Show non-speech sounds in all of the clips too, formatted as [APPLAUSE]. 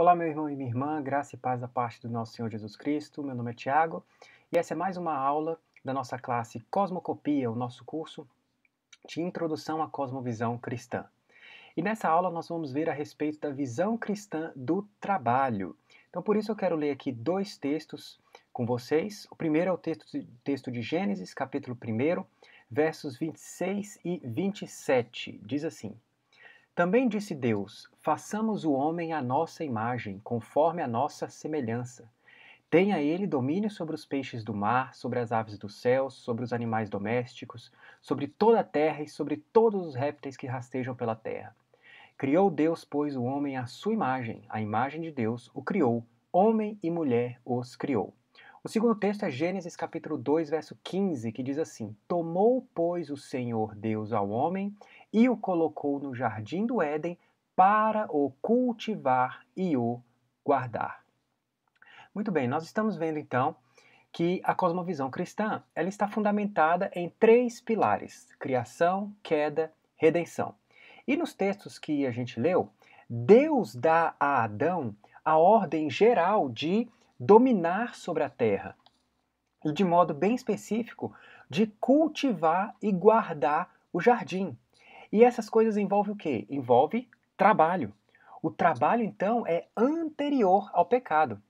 Olá, meu irmão e minha irmã, graça e paz da parte do nosso Senhor Jesus Cristo. Meu nome é Tiago e essa é mais uma aula da nossa classe Cosmocopia, o nosso curso de introdução à cosmovisão cristã. E nessa aula nós vamos ver a respeito da visão cristã do trabalho. Então, por isso eu quero ler aqui dois textos com vocês. O primeiro é o texto de, Gênesis, capítulo 1, versos 26 e 27. Diz assim: também disse Deus: façamos o homem à nossa imagem, conforme a nossa semelhança. Tenha ele domínio sobre os peixes do mar, sobre as aves dos céus, sobre os animais domésticos, sobre toda a terra e sobre todos os répteis que rastejam pela terra. Criou Deus, pois, o homem à sua imagem, a imagem de Deus o criou, homem e mulher os criou. O segundo texto é Gênesis capítulo 2, verso 15, que diz assim: Tomou, pois, o Senhor Deus ao homem e o colocou no jardim do Éden para o cultivar e o guardar. Muito bem, nós estamos vendo então que a cosmovisão cristã, ela está fundamentada em três pilares: criação, queda, redenção. E nos textos que a gente leu, Deus dá a Adão a ordem geral de dominar sobre a terra, e de modo bem específico, de cultivar e guardar o jardim. E essas coisas envolvem o quê? Envolve trabalho. O trabalho, então, é anterior ao pecado.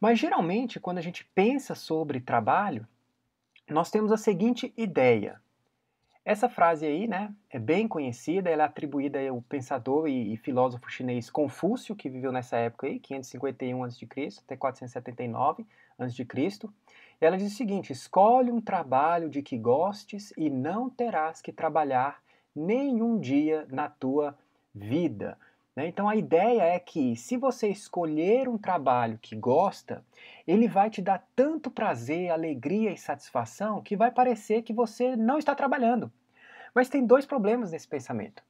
Mas geralmente, quando a gente pensa sobre trabalho, nós temos a seguinte ideia: essa frase aí, né, é bem conhecida, ela é atribuída ao pensador e, e filósofo chinês Confúcio, que viveu nessa época aí, 551 a.C. até 479 a.C. Ela diz o seguinte: escolhe um trabalho de que gostes e não terás que trabalhar nenhum dia na tua vida. Né? Então a ideia é que se você escolher um trabalho que gosta, ele vai te dar tanto prazer, alegria e satisfação que vai parecer que você não está trabalhando. Mas tem dois problemas nesse pensamento.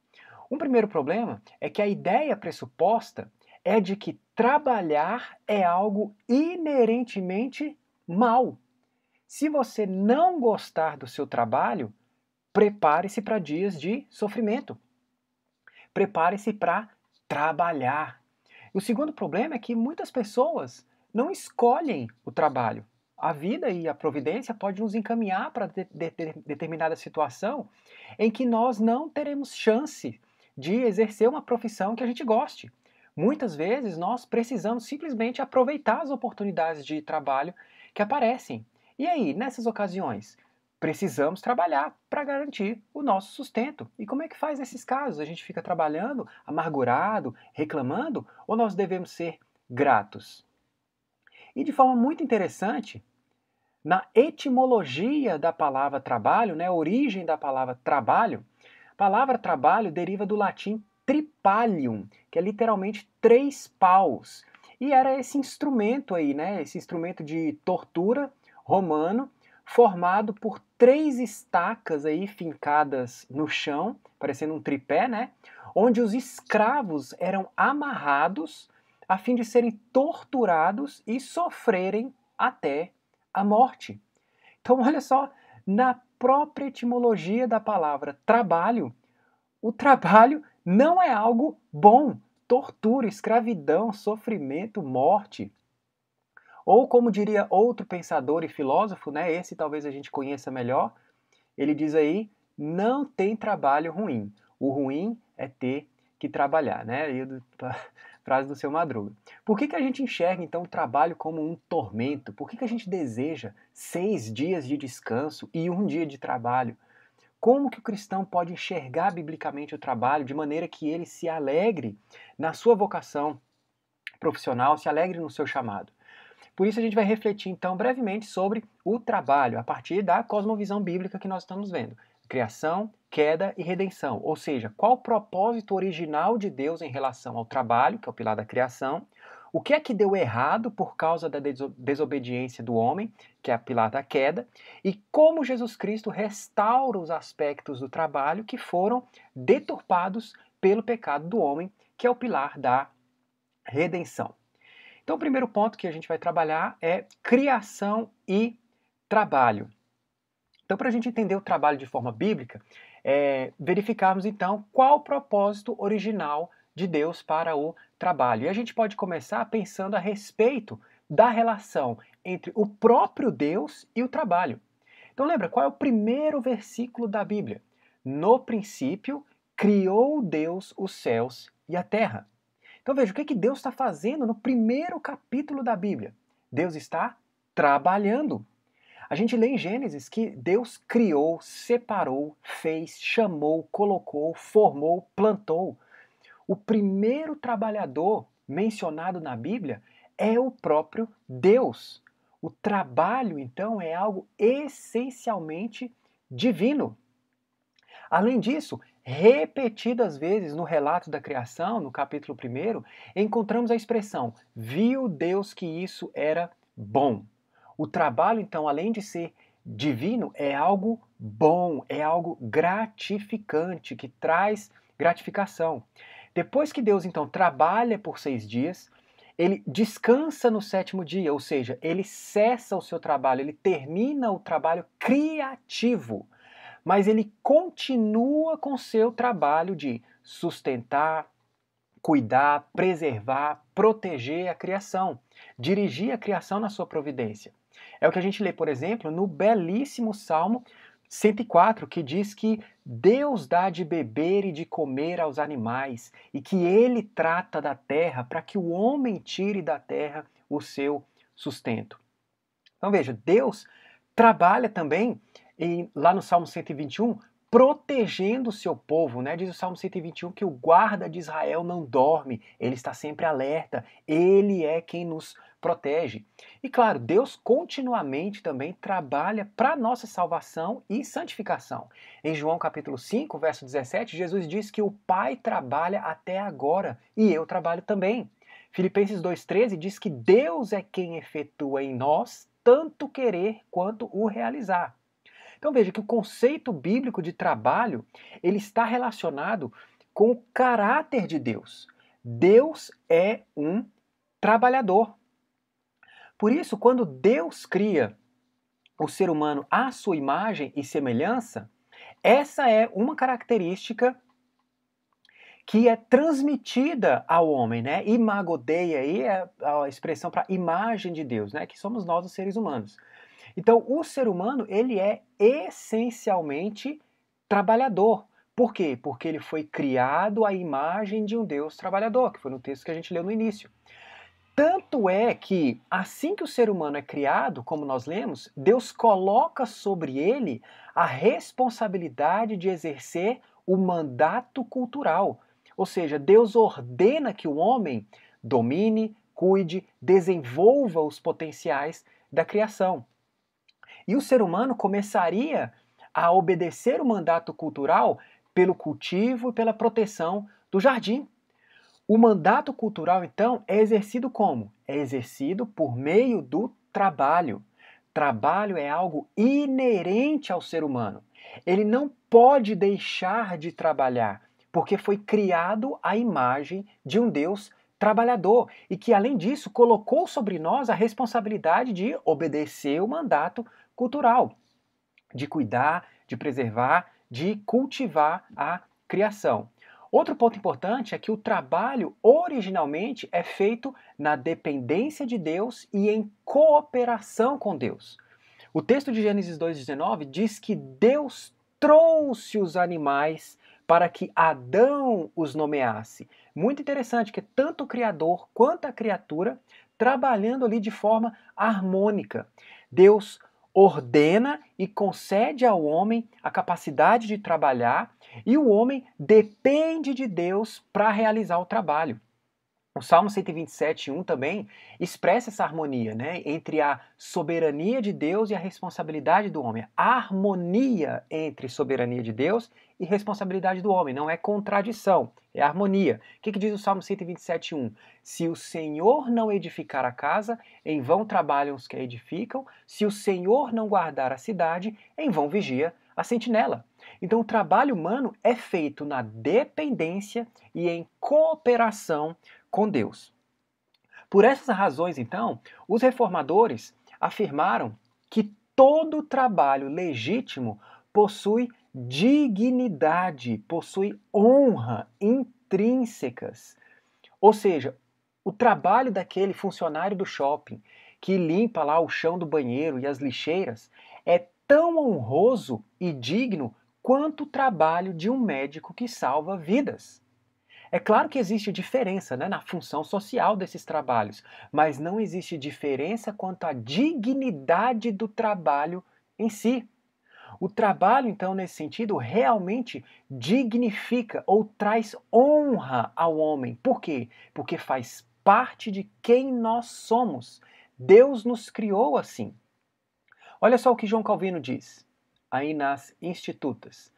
Um primeiro problema é que a ideia pressuposta é de que trabalhar é algo inerentemente mal. Se você não gostar do seu trabalho, prepare-se para dias de sofrimento. Prepare-se para trabalhar. E o segundo problema é que muitas pessoas não escolhem o trabalho. A vida e a providência pode nos encaminhar para de, de, de determinada situação em que nós não teremos chance de exercer uma profissão que a gente goste. Muitas vezes nós precisamos simplesmente aproveitar as oportunidades de trabalho que aparecem. E aí, nessas ocasiões, precisamos trabalhar para garantir o nosso sustento. E como é que faz nesses casos? A gente fica trabalhando, amargurado, reclamando, ou nós devemos ser gratos? E de forma muito interessante, na etimologia da palavra trabalho, né, a origem da palavra trabalho, a palavra trabalho deriva do latim tripalium, que é literalmente três paus. E era esse instrumento aí, né, esse instrumento de tortura romano, formado por três estacas aí fincadas no chão, parecendo um tripé, né? Onde os escravos eram amarrados a fim de serem torturados e sofrerem até a morte. Então, olha só, na própria etimologia da palavra trabalho, o trabalho não é algo bom. Tortura, escravidão, sofrimento, morte. Ou como diria outro pensador e filósofo, né, esse talvez a gente conheça melhor, ele diz aí, não tem trabalho ruim. O ruim é ter que trabalhar, né? E do, [LAUGHS] frase do seu Madruga. Por que, que a gente enxerga então o trabalho como um tormento? Por que, que a gente deseja seis dias de descanso e um dia de trabalho? Como que o cristão pode enxergar biblicamente o trabalho de maneira que ele se alegre na sua vocação profissional, se alegre no seu chamado? Por isso a gente vai refletir então brevemente sobre o trabalho a partir da cosmovisão bíblica que nós estamos vendo. Criação, queda e redenção, ou seja, qual o propósito original de Deus em relação ao trabalho, que é o pilar da criação, o que é que deu errado por causa da desobediência do homem, que é a pilar da queda, e como Jesus Cristo restaura os aspectos do trabalho que foram deturpados pelo pecado do homem, que é o pilar da redenção. Então, o primeiro ponto que a gente vai trabalhar é criação e trabalho. Então, para a gente entender o trabalho de forma bíblica, é, verificarmos então qual o propósito original de Deus para o trabalho. E a gente pode começar pensando a respeito da relação entre o próprio Deus e o trabalho. Então, lembra qual é o primeiro versículo da Bíblia? No princípio, criou Deus os céus e a terra. Então veja o que, é que Deus está fazendo no primeiro capítulo da Bíblia. Deus está trabalhando. A gente lê em Gênesis que Deus criou, separou, fez, chamou, colocou, formou, plantou. O primeiro trabalhador mencionado na Bíblia é o próprio Deus. O trabalho, então, é algo essencialmente divino. Além disso, Repetidas vezes no relato da criação, no capítulo 1, encontramos a expressão: viu Deus que isso era bom. O trabalho, então, além de ser divino, é algo bom, é algo gratificante, que traz gratificação. Depois que Deus, então, trabalha por seis dias, ele descansa no sétimo dia, ou seja, ele cessa o seu trabalho, ele termina o trabalho criativo mas ele continua com seu trabalho de sustentar, cuidar, preservar, proteger a criação, dirigir a criação na sua providência. É o que a gente lê, por exemplo, no belíssimo Salmo 104, que diz que Deus dá de beber e de comer aos animais e que ele trata da terra para que o homem tire da terra o seu sustento. Então veja, Deus trabalha também e lá no Salmo 121, protegendo o seu povo, né? Diz o Salmo 121 que o guarda de Israel não dorme, ele está sempre alerta, ele é quem nos protege. E claro, Deus continuamente também trabalha para nossa salvação e santificação. Em João capítulo 5, verso 17, Jesus diz que o Pai trabalha até agora e eu trabalho também. Filipenses 2:13 diz que Deus é quem efetua em nós tanto querer quanto o realizar. Então veja que o conceito bíblico de trabalho, ele está relacionado com o caráter de Deus. Deus é um trabalhador. Por isso, quando Deus cria o ser humano à sua imagem e semelhança, essa é uma característica que é transmitida ao homem, né? Imagodeia aí é a expressão para imagem de Deus, né? Que somos nós os seres humanos. Então, o ser humano, ele é essencialmente trabalhador. Por quê? Porque ele foi criado à imagem de um Deus trabalhador, que foi no texto que a gente leu no início. Tanto é que, assim que o ser humano é criado, como nós lemos, Deus coloca sobre ele a responsabilidade de exercer o mandato cultural. Ou seja, Deus ordena que o homem domine, cuide, desenvolva os potenciais da criação. E o ser humano começaria a obedecer o mandato cultural pelo cultivo e pela proteção do jardim. O mandato cultural, então, é exercido como? É exercido por meio do trabalho. Trabalho é algo inerente ao ser humano. Ele não pode deixar de trabalhar, porque foi criado à imagem de um Deus trabalhador e que, além disso, colocou sobre nós a responsabilidade de obedecer o mandato cultural, de cuidar, de preservar, de cultivar a criação. Outro ponto importante é que o trabalho originalmente é feito na dependência de Deus e em cooperação com Deus. O texto de Gênesis 2,19 diz que Deus trouxe os animais para que Adão os nomeasse. Muito interessante que tanto o Criador quanto a criatura trabalhando ali de forma harmônica. Deus ordena e concede ao homem a capacidade de trabalhar, e o homem depende de Deus para realizar o trabalho. O Salmo 127:1 também expressa essa harmonia, né, entre a soberania de Deus e a responsabilidade do homem. A harmonia entre soberania de Deus e responsabilidade do homem, não é contradição, é harmonia. O que, que diz o Salmo 127:1? Se o Senhor não edificar a casa, em vão trabalham os que a edificam. Se o Senhor não guardar a cidade, em vão vigia a sentinela. Então, o trabalho humano é feito na dependência e em cooperação com Deus. Por essas razões, então, os reformadores afirmaram que todo trabalho legítimo possui dignidade, possui honra intrínsecas. Ou seja, o trabalho daquele funcionário do shopping que limpa lá o chão do banheiro e as lixeiras é tão honroso e digno quanto o trabalho de um médico que salva vidas. É claro que existe diferença né, na função social desses trabalhos, mas não existe diferença quanto à dignidade do trabalho em si. O trabalho, então, nesse sentido, realmente dignifica ou traz honra ao homem. Por quê? Porque faz parte de quem nós somos. Deus nos criou assim. Olha só o que João Calvino diz aí nas Institutas.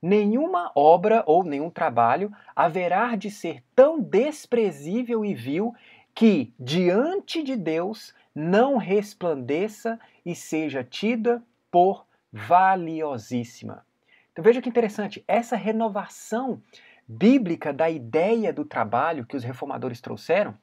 Nenhuma obra ou nenhum trabalho haverá de ser tão desprezível e vil que, diante de Deus, não resplandeça e seja tida por valiosíssima. Então veja que interessante, essa renovação bíblica da ideia do trabalho que os reformadores trouxeram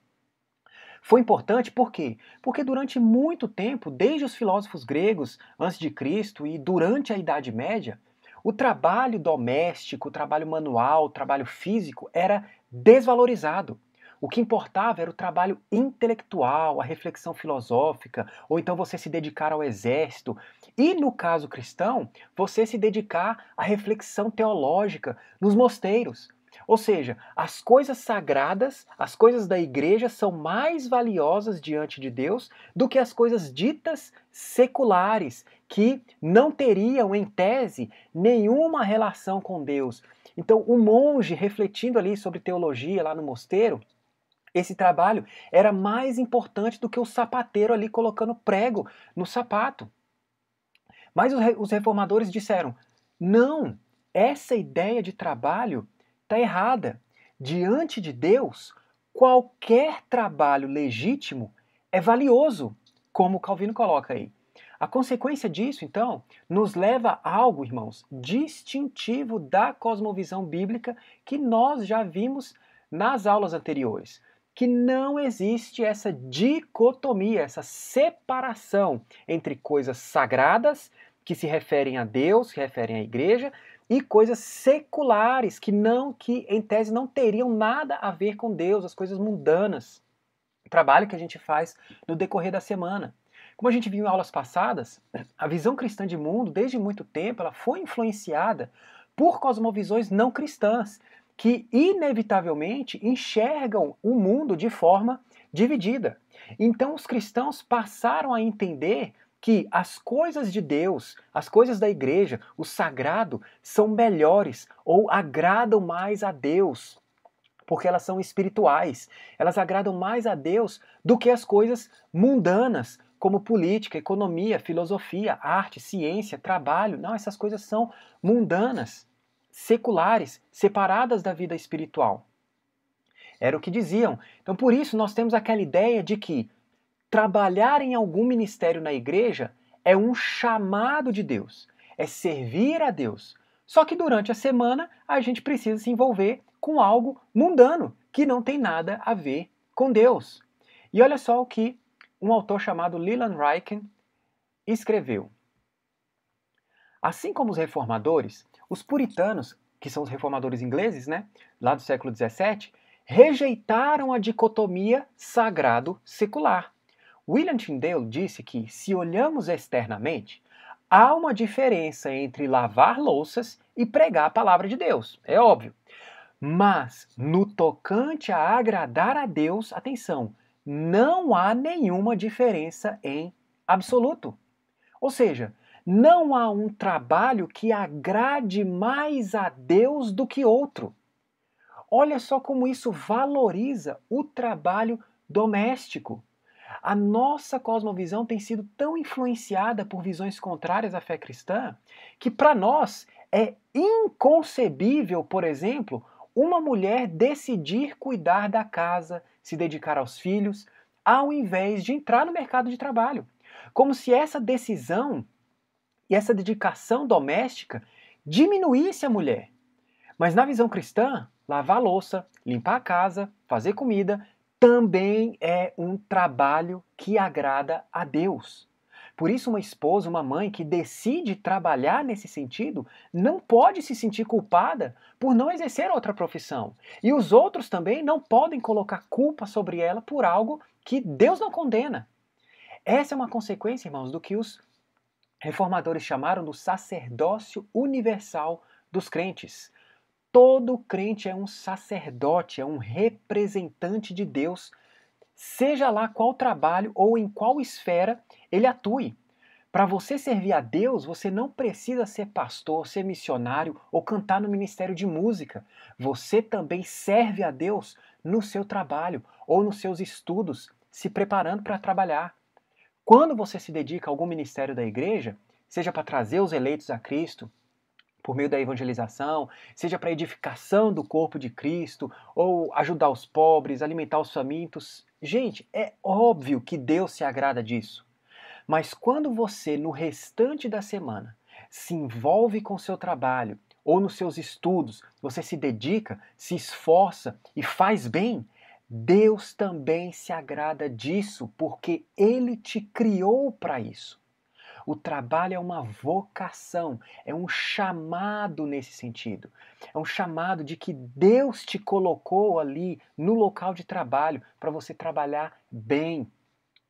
foi importante por quê? Porque durante muito tempo, desde os filósofos gregos antes de Cristo e durante a Idade Média, o trabalho doméstico, o trabalho manual, o trabalho físico era desvalorizado. O que importava era o trabalho intelectual, a reflexão filosófica, ou então você se dedicar ao exército. E, no caso cristão, você se dedicar à reflexão teológica nos mosteiros. Ou seja, as coisas sagradas, as coisas da igreja são mais valiosas diante de Deus do que as coisas ditas seculares, que não teriam, em tese, nenhuma relação com Deus. Então, o monge, refletindo ali sobre teologia lá no mosteiro, esse trabalho era mais importante do que o sapateiro ali colocando prego no sapato. Mas os reformadores disseram: não, essa ideia de trabalho está errada. Diante de Deus, qualquer trabalho legítimo é valioso, como Calvino coloca aí. A consequência disso, então, nos leva a algo, irmãos, distintivo da cosmovisão bíblica que nós já vimos nas aulas anteriores. Que não existe essa dicotomia, essa separação entre coisas sagradas, que se referem a Deus, que referem à igreja, e coisas seculares que não que em tese não teriam nada a ver com Deus, as coisas mundanas. O trabalho que a gente faz no decorrer da semana. Como a gente viu em aulas passadas, a visão cristã de mundo, desde muito tempo, ela foi influenciada por cosmovisões não cristãs, que inevitavelmente enxergam o mundo de forma dividida. Então os cristãos passaram a entender que as coisas de Deus, as coisas da igreja, o sagrado, são melhores ou agradam mais a Deus, porque elas são espirituais. Elas agradam mais a Deus do que as coisas mundanas, como política, economia, filosofia, arte, ciência, trabalho. Não, essas coisas são mundanas, seculares, separadas da vida espiritual. Era o que diziam. Então, por isso, nós temos aquela ideia de que Trabalhar em algum ministério na igreja é um chamado de Deus, é servir a Deus. Só que durante a semana a gente precisa se envolver com algo mundano que não tem nada a ver com Deus. E olha só o que um autor chamado Leland Ryken escreveu. Assim como os reformadores, os puritanos, que são os reformadores ingleses, né, lá do século XVII, rejeitaram a dicotomia sagrado-secular. William Tyndale disse que, se olhamos externamente, há uma diferença entre lavar louças e pregar a palavra de Deus, é óbvio. Mas, no tocante a agradar a Deus, atenção, não há nenhuma diferença em absoluto. Ou seja, não há um trabalho que agrade mais a Deus do que outro. Olha só como isso valoriza o trabalho doméstico a nossa cosmovisão tem sido tão influenciada por visões contrárias à fé cristã que, para nós, é inconcebível, por exemplo, uma mulher decidir cuidar da casa, se dedicar aos filhos, ao invés de entrar no mercado de trabalho. Como se essa decisão e essa dedicação doméstica diminuísse a mulher. Mas na visão cristã, lavar louça, limpar a casa, fazer comida, também é um trabalho que agrada a Deus. Por isso, uma esposa, uma mãe que decide trabalhar nesse sentido, não pode se sentir culpada por não exercer outra profissão. E os outros também não podem colocar culpa sobre ela por algo que Deus não condena. Essa é uma consequência, irmãos, do que os reformadores chamaram do sacerdócio universal dos crentes todo crente é um sacerdote, é um representante de Deus, seja lá qual trabalho ou em qual esfera ele atue. Para você servir a Deus, você não precisa ser pastor, ser missionário ou cantar no ministério de música. Você também serve a Deus no seu trabalho ou nos seus estudos, se preparando para trabalhar. Quando você se dedica a algum ministério da igreja, seja para trazer os eleitos a Cristo, por meio da evangelização, seja para edificação do corpo de Cristo, ou ajudar os pobres, alimentar os famintos. Gente, é óbvio que Deus se agrada disso. Mas quando você, no restante da semana, se envolve com seu trabalho ou nos seus estudos, você se dedica, se esforça e faz bem, Deus também se agrada disso, porque Ele te criou para isso. O trabalho é uma vocação, é um chamado nesse sentido. É um chamado de que Deus te colocou ali no local de trabalho para você trabalhar bem,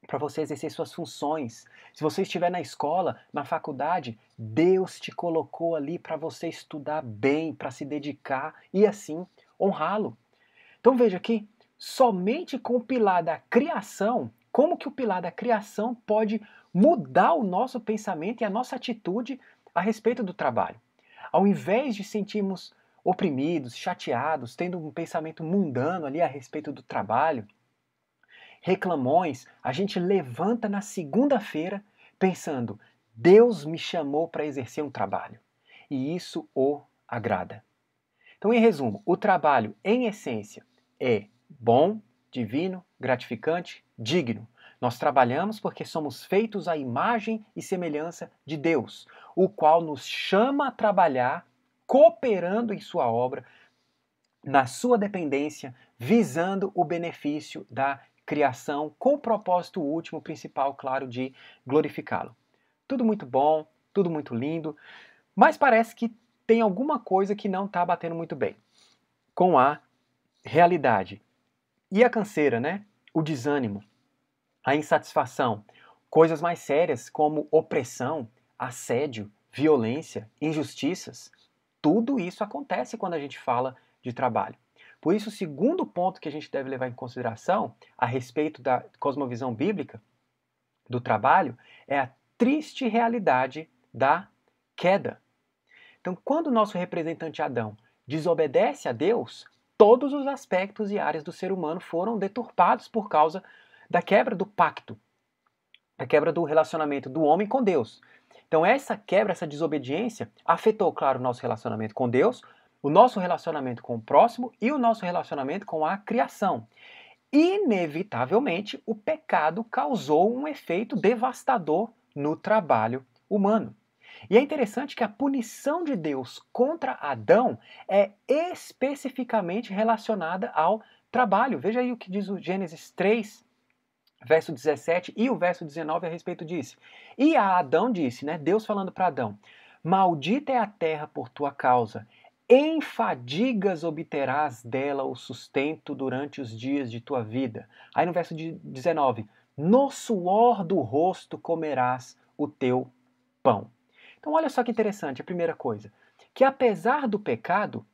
para você exercer suas funções. Se você estiver na escola, na faculdade, Deus te colocou ali para você estudar bem, para se dedicar e assim honrá-lo. Então veja aqui, somente com o pilar da criação como que o pilar da criação pode mudar o nosso pensamento e a nossa atitude a respeito do trabalho. Ao invés de sentirmos oprimidos, chateados, tendo um pensamento mundano ali a respeito do trabalho, reclamões, a gente levanta na segunda-feira pensando: Deus me chamou para exercer um trabalho e isso o agrada. Então, em resumo, o trabalho, em essência, é bom, divino, gratificante, digno. Nós trabalhamos porque somos feitos à imagem e semelhança de Deus, o qual nos chama a trabalhar cooperando em sua obra, na sua dependência, visando o benefício da criação com o propósito último, principal, claro, de glorificá-lo. Tudo muito bom, tudo muito lindo, mas parece que tem alguma coisa que não está batendo muito bem com a realidade. E a canseira, né? o desânimo, a insatisfação, coisas mais sérias como opressão, assédio, violência, injustiças. Tudo isso acontece quando a gente fala de trabalho. Por isso, o segundo ponto que a gente deve levar em consideração a respeito da cosmovisão bíblica do trabalho é a triste realidade da queda. Então, quando o nosso representante Adão desobedece a Deus, todos os aspectos e áreas do ser humano foram deturpados por causa da quebra do pacto, da quebra do relacionamento do homem com Deus. Então, essa quebra, essa desobediência, afetou, claro, o nosso relacionamento com Deus, o nosso relacionamento com o próximo e o nosso relacionamento com a criação. Inevitavelmente, o pecado causou um efeito devastador no trabalho humano. E é interessante que a punição de Deus contra Adão é especificamente relacionada ao trabalho. Veja aí o que diz o Gênesis 3, verso 17 e o verso 19 a respeito disso. E a Adão disse, né, Deus falando para Adão: Maldita é a terra por tua causa. Em fadigas obterás dela o sustento durante os dias de tua vida. Aí no verso 19: No suor do rosto comerás o teu pão. Então, olha só que interessante a primeira coisa: que apesar do pecado,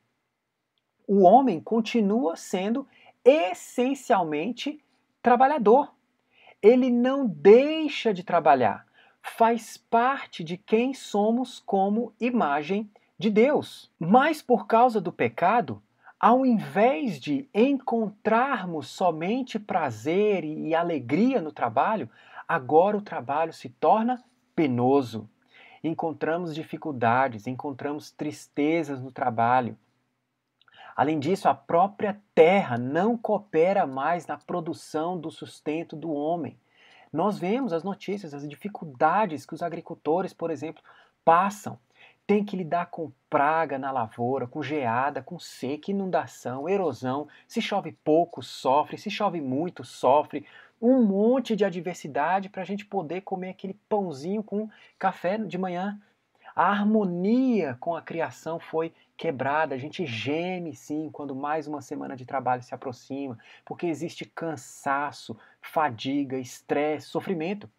o homem continua sendo essencialmente trabalhador. Ele não deixa de trabalhar. Faz parte de quem somos como imagem de Deus. Mas por causa do pecado, ao invés de encontrarmos somente prazer e alegria no trabalho, agora o trabalho se torna penoso, encontramos dificuldades, encontramos tristezas no trabalho. Além disso, a própria terra não coopera mais na produção do sustento do homem. Nós vemos as notícias, as dificuldades que os agricultores, por exemplo, passam. Tem que lidar com praga na lavoura, com geada, com seca, inundação, erosão. Se chove pouco, sofre. Se chove muito, sofre um monte de adversidade para a gente poder comer aquele pãozinho com café de manhã. A harmonia com a criação foi quebrada. A gente geme sim quando mais uma semana de trabalho se aproxima, porque existe cansaço, fadiga, estresse, sofrimento.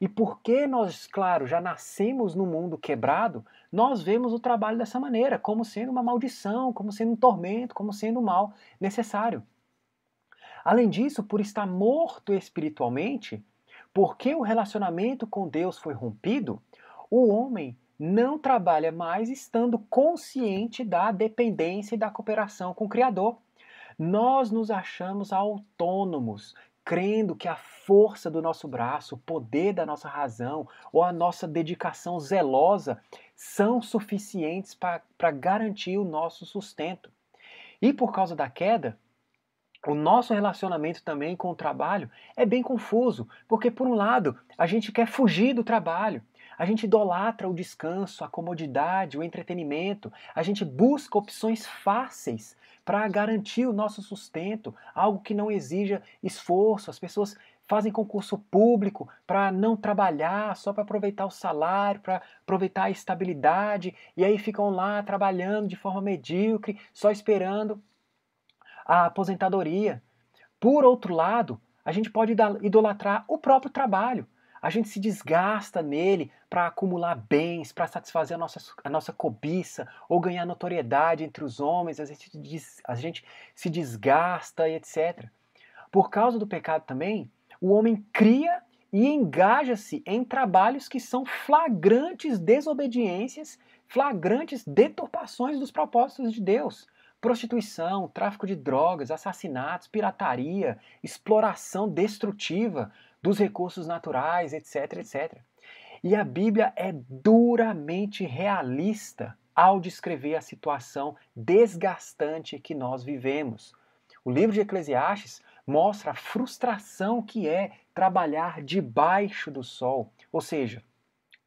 E porque nós, claro, já nascemos no mundo quebrado, nós vemos o trabalho dessa maneira, como sendo uma maldição, como sendo um tormento, como sendo um mal necessário. Além disso, por estar morto espiritualmente, porque o relacionamento com Deus foi rompido, o homem não trabalha mais estando consciente da dependência e da cooperação com o Criador. Nós nos achamos autônomos, crendo que a força do nosso braço, o poder da nossa razão ou a nossa dedicação zelosa são suficientes para garantir o nosso sustento. E por causa da queda, o nosso relacionamento também com o trabalho é bem confuso, porque, por um lado, a gente quer fugir do trabalho, a gente idolatra o descanso, a comodidade, o entretenimento, a gente busca opções fáceis para garantir o nosso sustento, algo que não exija esforço. As pessoas fazem concurso público para não trabalhar, só para aproveitar o salário, para aproveitar a estabilidade, e aí ficam lá trabalhando de forma medíocre, só esperando a aposentadoria. Por outro lado, a gente pode idolatrar o próprio trabalho. A gente se desgasta nele para acumular bens, para satisfazer a nossa, a nossa cobiça ou ganhar notoriedade entre os homens. A gente, a gente se desgasta e etc. Por causa do pecado também, o homem cria e engaja-se em trabalhos que são flagrantes desobediências, flagrantes deturpações dos propósitos de Deus prostituição, tráfico de drogas, assassinatos, pirataria, exploração destrutiva dos recursos naturais, etc, etc. E a Bíblia é duramente realista ao descrever a situação desgastante que nós vivemos. O livro de Eclesiastes mostra a frustração que é trabalhar debaixo do sol, ou seja,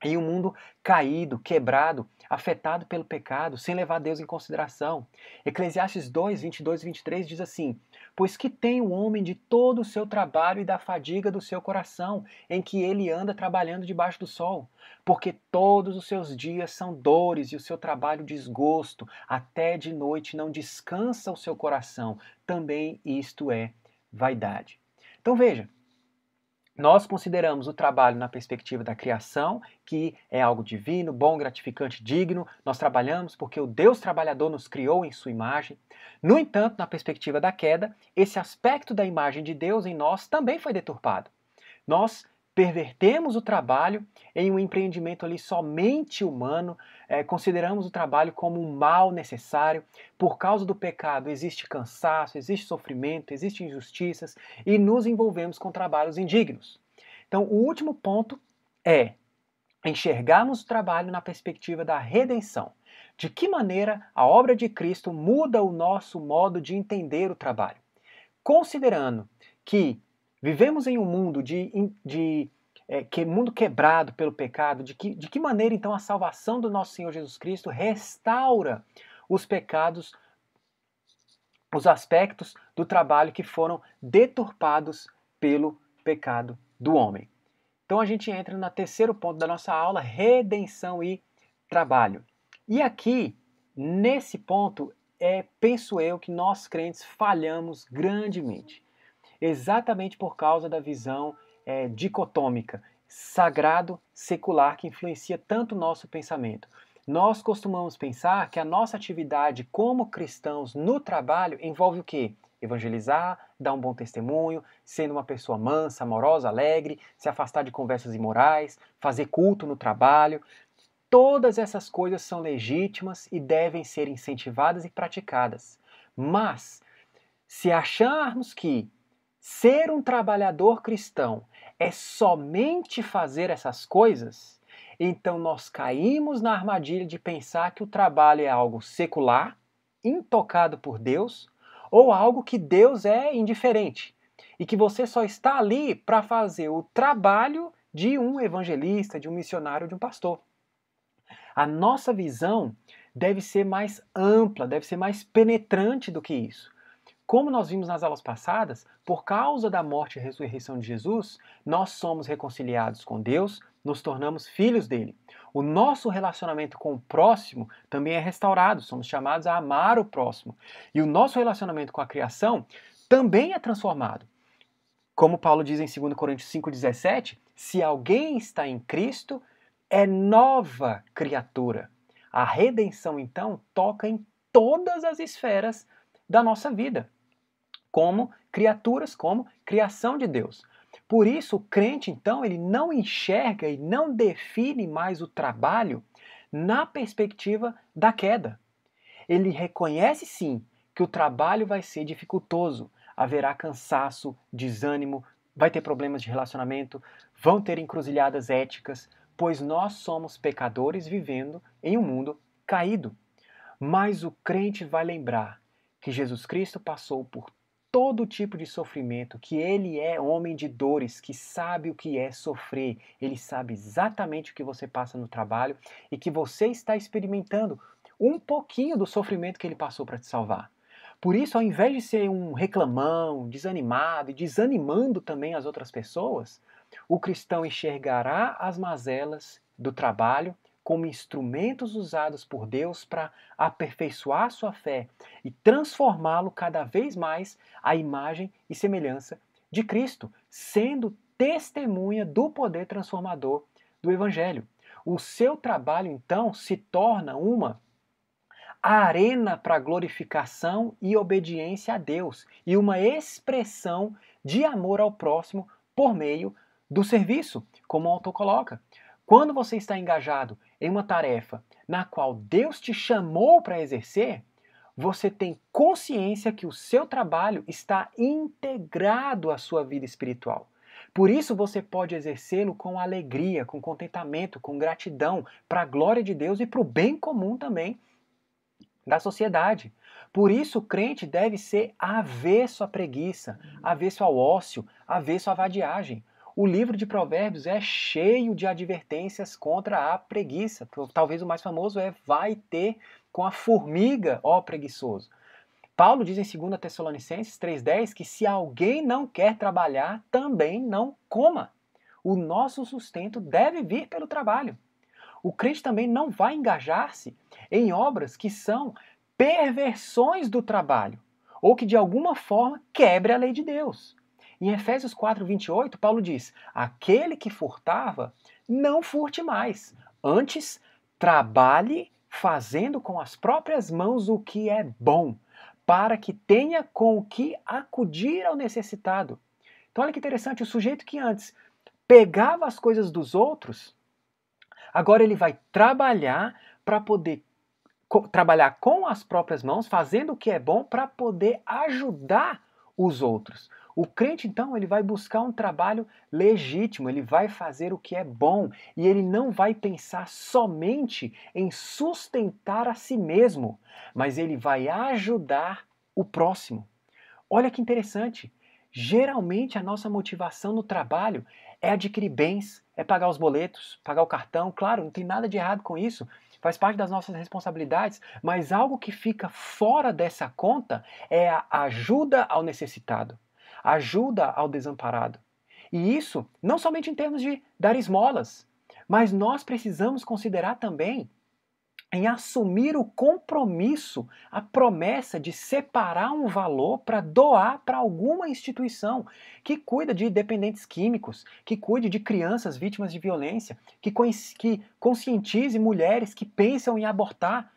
em um mundo caído, quebrado, afetado pelo pecado, sem levar Deus em consideração. Eclesiastes 2, 22 e 23 diz assim: Pois que tem o homem de todo o seu trabalho e da fadiga do seu coração, em que ele anda trabalhando debaixo do sol? Porque todos os seus dias são dores e o seu trabalho desgosto, até de noite não descansa o seu coração. Também isto é vaidade. Então veja, nós consideramos o trabalho na perspectiva da criação, que é algo divino, bom, gratificante, digno. Nós trabalhamos porque o Deus trabalhador nos criou em sua imagem. No entanto, na perspectiva da queda, esse aspecto da imagem de Deus em nós também foi deturpado. Nós pervertemos o trabalho em um empreendimento ali somente humano, é, consideramos o trabalho como um mal necessário. Por causa do pecado existe cansaço, existe sofrimento, existem injustiças e nos envolvemos com trabalhos indignos. Então, o último ponto é enxergarmos o trabalho na perspectiva da redenção. De que maneira a obra de Cristo muda o nosso modo de entender o trabalho? Considerando que Vivemos em um mundo de, de é, que, mundo quebrado pelo pecado. De que, de que maneira então a salvação do nosso Senhor Jesus Cristo restaura os pecados, os aspectos do trabalho que foram deturpados pelo pecado do homem. Então a gente entra no terceiro ponto da nossa aula, redenção e trabalho. E aqui, nesse ponto, é, penso eu que nós crentes falhamos grandemente exatamente por causa da visão é, dicotômica, sagrado, secular, que influencia tanto o nosso pensamento. Nós costumamos pensar que a nossa atividade como cristãos no trabalho envolve o quê? Evangelizar, dar um bom testemunho, sendo uma pessoa mansa, amorosa, alegre, se afastar de conversas imorais, fazer culto no trabalho. Todas essas coisas são legítimas e devem ser incentivadas e praticadas. Mas, se acharmos que ser um trabalhador cristão é somente fazer essas coisas, então nós caímos na armadilha de pensar que o trabalho é algo secular, intocado por Deus, ou algo que Deus é indiferente e que você só está ali para fazer o trabalho de um evangelista, de um missionário, de um pastor. A nossa visão deve ser mais ampla, deve ser mais penetrante do que isso. Como nós vimos nas aulas passadas, por causa da morte e ressurreição de Jesus, nós somos reconciliados com Deus, nos tornamos filhos dele. O nosso relacionamento com o próximo também é restaurado, somos chamados a amar o próximo. E o nosso relacionamento com a criação também é transformado. Como Paulo diz em 2 Coríntios 5,17, se alguém está em Cristo, é nova criatura. A redenção, então, toca em todas as esferas da nossa vida como criaturas, como criação de Deus. Por isso, o crente, então, ele não enxerga e não define mais o trabalho na perspectiva da queda. Ele reconhece, sim, que o trabalho vai ser dificultoso, haverá cansaço, desânimo, vai ter problemas de relacionamento, vão ter encruzilhadas éticas, pois nós somos pecadores vivendo em um mundo caído. Mas o crente vai lembrar que Jesus Cristo passou por todo tipo de sofrimento, que ele é homem de dores, que sabe o que é sofrer, ele sabe exatamente o que você passa no trabalho e que você está experimentando um pouquinho do sofrimento que ele passou para te salvar. Por isso, ao invés de ser um reclamão, desanimado e desanimando também as outras pessoas, o cristão enxergará as mazelas do trabalho como instrumentos usados por Deus para aperfeiçoar sua fé e transformá-lo cada vez mais à imagem e semelhança de Cristo, sendo testemunha do poder transformador do Evangelho. O seu trabalho, então, se torna uma arena para glorificação e obediência a Deus e uma expressão de amor ao próximo por meio do serviço, como o autor coloca. Quando você está engajado em uma tarefa na qual Deus te chamou para exercer, você tem consciência que o seu trabalho está integrado à sua vida espiritual. Por isso você pode exercê-lo com alegria, com contentamento, com gratidão, para a glória de Deus e para o bem comum também da sociedade. Por isso o crente deve ser avesso à preguiça, avesso ao ócio, avesso à vadiagem. O livro de Provérbios é cheio de advertências contra a preguiça. Talvez o mais famoso é vai ter com a formiga, ó preguiçoso. Paulo diz em 2 Tessalonicenses 3,10 que se alguém não quer trabalhar, também não coma. O nosso sustento deve vir pelo trabalho. O crente também não vai engajar-se em obras que são perversões do trabalho ou que de alguma forma quebre a lei de Deus. Em Efésios 4, 28, Paulo diz: Aquele que furtava, não furte mais. Antes, trabalhe fazendo com as próprias mãos o que é bom, para que tenha com o que acudir ao necessitado. Então, olha que interessante: o sujeito que antes pegava as coisas dos outros, agora ele vai trabalhar para poder co trabalhar com as próprias mãos, fazendo o que é bom para poder ajudar os outros. O crente, então, ele vai buscar um trabalho legítimo, ele vai fazer o que é bom e ele não vai pensar somente em sustentar a si mesmo, mas ele vai ajudar o próximo. Olha que interessante. Geralmente a nossa motivação no trabalho é adquirir bens, é pagar os boletos, pagar o cartão. Claro, não tem nada de errado com isso, faz parte das nossas responsabilidades, mas algo que fica fora dessa conta é a ajuda ao necessitado ajuda ao desamparado. E isso não somente em termos de dar esmolas, mas nós precisamos considerar também em assumir o compromisso, a promessa de separar um valor para doar para alguma instituição que cuida de dependentes químicos, que cuide de crianças vítimas de violência, que, que conscientize mulheres que pensam em abortar.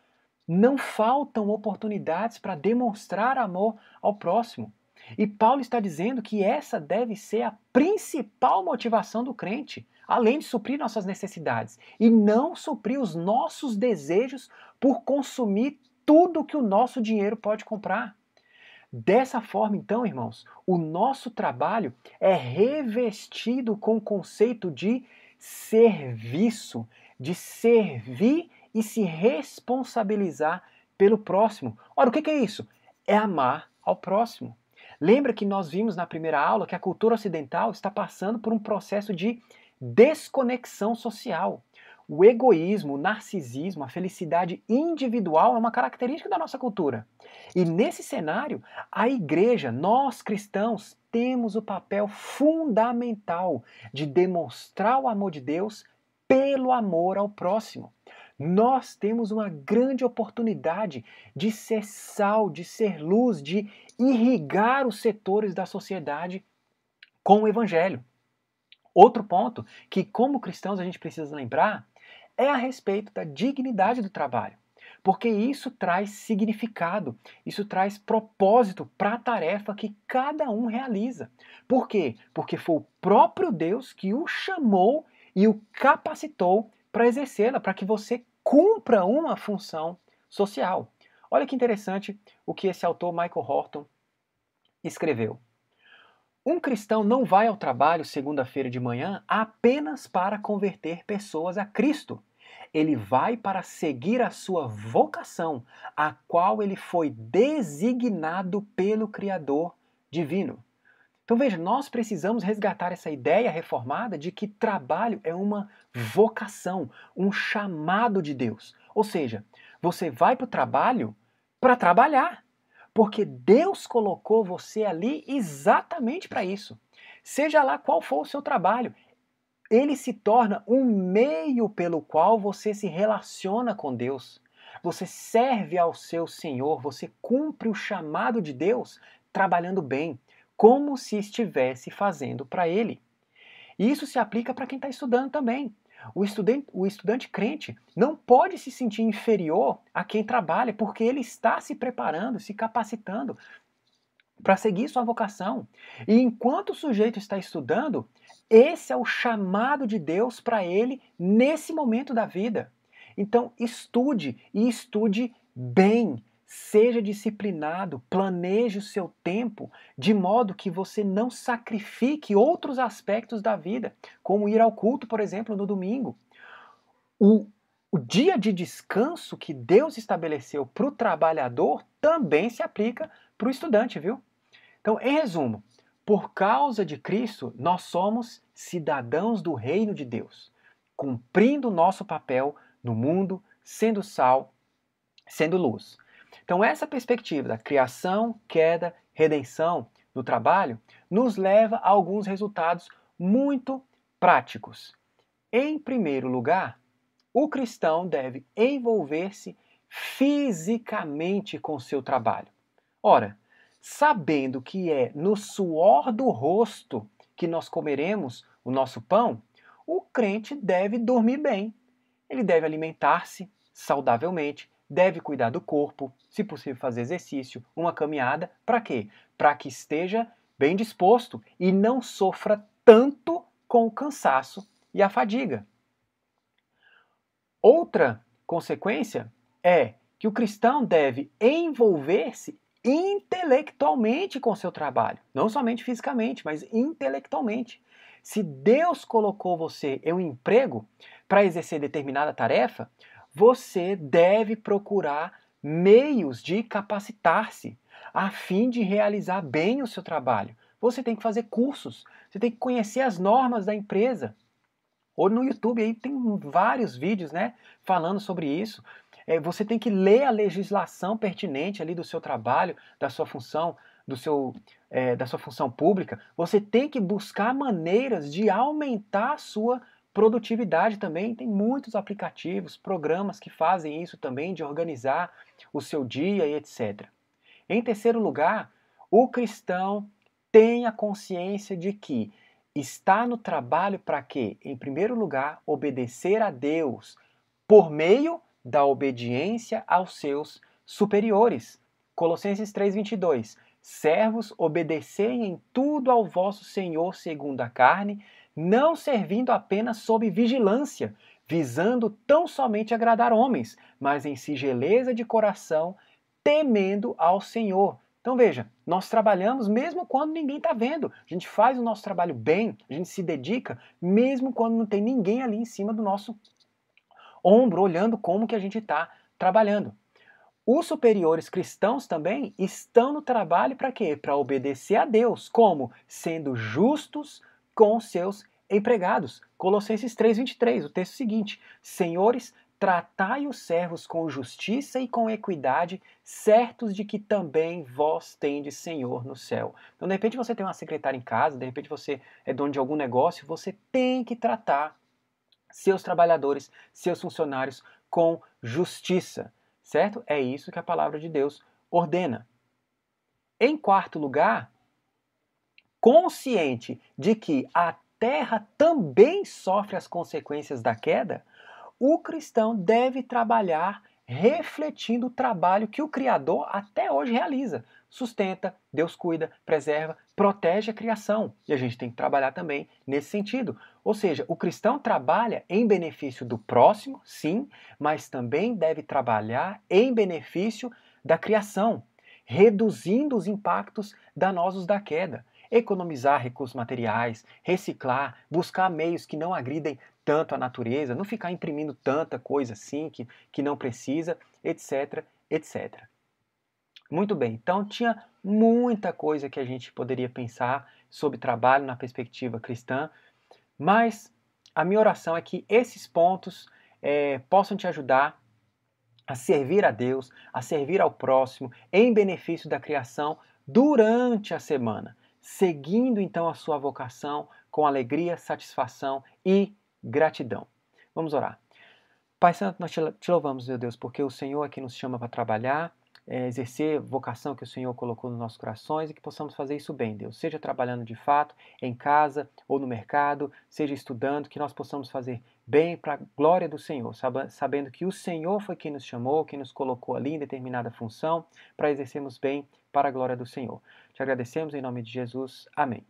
Não faltam oportunidades para demonstrar amor ao próximo. E Paulo está dizendo que essa deve ser a principal motivação do crente, além de suprir nossas necessidades, e não suprir os nossos desejos por consumir tudo que o nosso dinheiro pode comprar. Dessa forma, então, irmãos, o nosso trabalho é revestido com o conceito de serviço, de servir e se responsabilizar pelo próximo. Ora, o que é isso? É amar ao próximo. Lembra que nós vimos na primeira aula que a cultura ocidental está passando por um processo de desconexão social. O egoísmo, o narcisismo, a felicidade individual é uma característica da nossa cultura. E nesse cenário, a igreja, nós cristãos, temos o papel fundamental de demonstrar o amor de Deus pelo amor ao próximo. Nós temos uma grande oportunidade de ser sal, de ser luz, de irrigar os setores da sociedade com o evangelho. Outro ponto que, como cristãos, a gente precisa lembrar é a respeito da dignidade do trabalho, porque isso traz significado, isso traz propósito para a tarefa que cada um realiza. Por quê? Porque foi o próprio Deus que o chamou e o capacitou para exercê-la, para que você cumpra uma função social. Olha que interessante o que esse autor Michael Horton escreveu. Um cristão não vai ao trabalho segunda-feira de manhã apenas para converter pessoas a Cristo. Ele vai para seguir a sua vocação, a qual ele foi designado pelo Criador divino. Então veja, nós precisamos resgatar essa ideia reformada de que trabalho é uma vocação, um chamado de Deus. Ou seja, você vai para o trabalho para trabalhar, porque Deus colocou você ali exatamente para isso. Seja lá qual for o seu trabalho, ele se torna um meio pelo qual você se relaciona com Deus. Você serve ao seu Senhor, você cumpre o chamado de Deus trabalhando bem, como se estivesse fazendo para ele. E isso se aplica para quem está estudando também. O estudante, o estudante crente não pode se sentir inferior a quem trabalha, porque ele está se preparando, se capacitando para seguir sua vocação. E enquanto o sujeito está estudando, esse é o chamado de Deus para ele nesse momento da vida. Então, estude e estude bem. Seja disciplinado, planeje o seu tempo de modo que você não sacrifique outros aspectos da vida, como ir ao culto, por exemplo, no domingo. O, o dia de descanso que Deus estabeleceu para o trabalhador também se aplica para o estudante, viu? Então, em resumo, por causa de Cristo, nós somos cidadãos do reino de Deus, cumprindo nosso papel no mundo, sendo sal, sendo luz. Então, essa perspectiva da criação, queda, redenção no trabalho nos leva a alguns resultados muito práticos. Em primeiro lugar, o cristão deve envolver-se fisicamente com seu trabalho. Ora, sabendo que é no suor do rosto que nós comeremos o nosso pão, o crente deve dormir bem. Ele deve alimentar-se saudavelmente, deve cuidar do corpo, se possível fazer exercício, uma caminhada, para quê? Para que esteja bem disposto e não sofra tanto com o cansaço e a fadiga. Outra consequência é que o cristão deve envolver-se intelectualmente com seu trabalho, não somente fisicamente, mas intelectualmente. Se Deus colocou você em um emprego para exercer determinada tarefa, você deve procurar meios de capacitar-se a fim de realizar bem o seu trabalho. Você tem que fazer cursos, você tem que conhecer as normas da empresa. Ou no YouTube aí tem vários vídeos, né, falando sobre isso. É, você tem que ler a legislação pertinente ali do seu trabalho, da sua função, do seu, é, da sua função pública. Você tem que buscar maneiras de aumentar a sua Produtividade também, tem muitos aplicativos, programas que fazem isso também, de organizar o seu dia e etc. Em terceiro lugar, o cristão tem a consciência de que está no trabalho para quê? Em primeiro lugar, obedecer a Deus por meio da obediência aos seus superiores. Colossenses 3:22. Servos, obedecei em tudo ao vosso Senhor segundo a carne, não servindo apenas sob vigilância, visando tão somente agradar homens, mas em singeleza de coração, temendo ao Senhor. Então veja, nós trabalhamos mesmo quando ninguém está vendo. A gente faz o nosso trabalho bem, a gente se dedica, mesmo quando não tem ninguém ali em cima do nosso ombro olhando como que a gente está trabalhando. Os superiores cristãos também estão no trabalho para quê? Para obedecer a Deus, como sendo justos com seus Empregados, Colossenses 3:23, o texto seguinte: Senhores, tratai os servos com justiça e com equidade, certos de que também vós tendes Senhor no céu. Então, de repente você tem uma secretária em casa, de repente você é dono de algum negócio, você tem que tratar seus trabalhadores, seus funcionários com justiça, certo? É isso que a palavra de Deus ordena. Em quarto lugar, consciente de que a terra também sofre as consequências da queda, o cristão deve trabalhar refletindo o trabalho que o Criador até hoje realiza. Sustenta, Deus cuida, preserva, protege a criação. E a gente tem que trabalhar também nesse sentido. Ou seja, o cristão trabalha em benefício do próximo, sim, mas também deve trabalhar em benefício da criação, reduzindo os impactos danosos da queda economizar recursos materiais, reciclar, buscar meios que não agridem tanto a natureza, não ficar imprimindo tanta coisa assim que, que não precisa, etc, etc. Muito bem, então tinha muita coisa que a gente poderia pensar sobre trabalho na perspectiva cristã, mas a minha oração é que esses pontos é, possam te ajudar a servir a Deus, a servir ao próximo, em benefício da criação durante a semana seguindo então a sua vocação com alegria, satisfação e gratidão. Vamos orar. Pai Santo, nós te louvamos, meu Deus, porque o Senhor é que nos chama para trabalhar, é, exercer a vocação que o Senhor colocou nos nossos corações e que possamos fazer isso bem, Deus. Seja trabalhando de fato, em casa ou no mercado, seja estudando, que nós possamos fazer bem para a glória do Senhor, sabendo que o Senhor foi quem nos chamou, quem nos colocou ali em determinada função, para exercermos bem para a glória do Senhor. Te agradecemos em nome de Jesus. Amém.